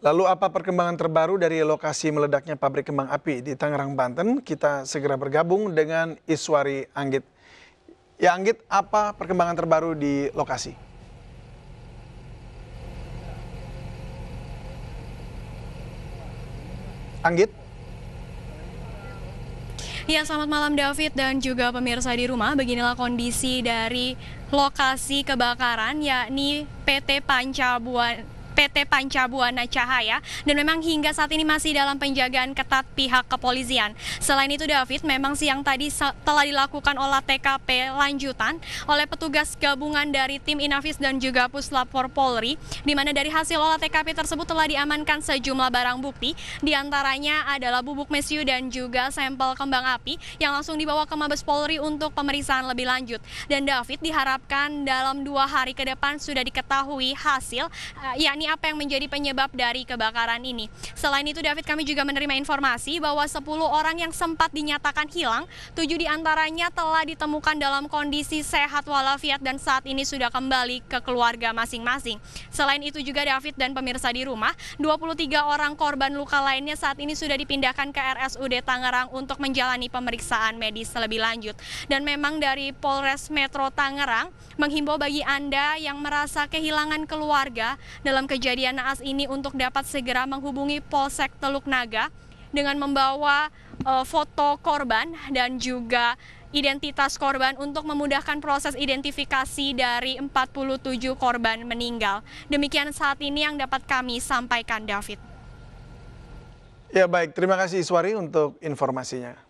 Lalu apa perkembangan terbaru dari lokasi meledaknya pabrik kembang api di Tangerang, Banten? Kita segera bergabung dengan Iswari Anggit. Ya Anggit, apa perkembangan terbaru di lokasi? Anggit? Ya, selamat malam David dan juga pemirsa di rumah. Beginilah kondisi dari lokasi kebakaran yakni PT Panca Buana PT Pancabuana Cahaya dan memang hingga saat ini masih dalam penjagaan ketat pihak kepolisian. Selain itu David, memang siang tadi telah dilakukan olah TKP lanjutan oleh petugas gabungan dari tim Inavis dan juga Puslapor Polri di mana dari hasil olah TKP tersebut telah diamankan sejumlah barang bukti diantaranya adalah bubuk mesiu dan juga sampel kembang api yang langsung dibawa ke Mabes Polri untuk pemeriksaan lebih lanjut. Dan David diharapkan dalam dua hari ke depan sudah diketahui hasil eh, yakni apa yang menjadi penyebab dari kebakaran ini. Selain itu David kami juga menerima informasi bahwa 10 orang yang sempat dinyatakan hilang, 7 diantaranya telah ditemukan dalam kondisi sehat walafiat dan saat ini sudah kembali ke keluarga masing-masing. Selain itu juga David dan pemirsa di rumah, 23 orang korban luka lainnya saat ini sudah dipindahkan ke RSUD Tangerang untuk menjalani pemeriksaan medis lebih lanjut. Dan memang dari Polres Metro Tangerang menghimbau bagi Anda yang merasa kehilangan keluarga dalam kejadian kejadian naas ini untuk dapat segera menghubungi Polsek Teluk Naga dengan membawa uh, foto korban dan juga identitas korban untuk memudahkan proses identifikasi dari 47 korban meninggal. Demikian saat ini yang dapat kami sampaikan David. Ya baik, terima kasih Iswari untuk informasinya.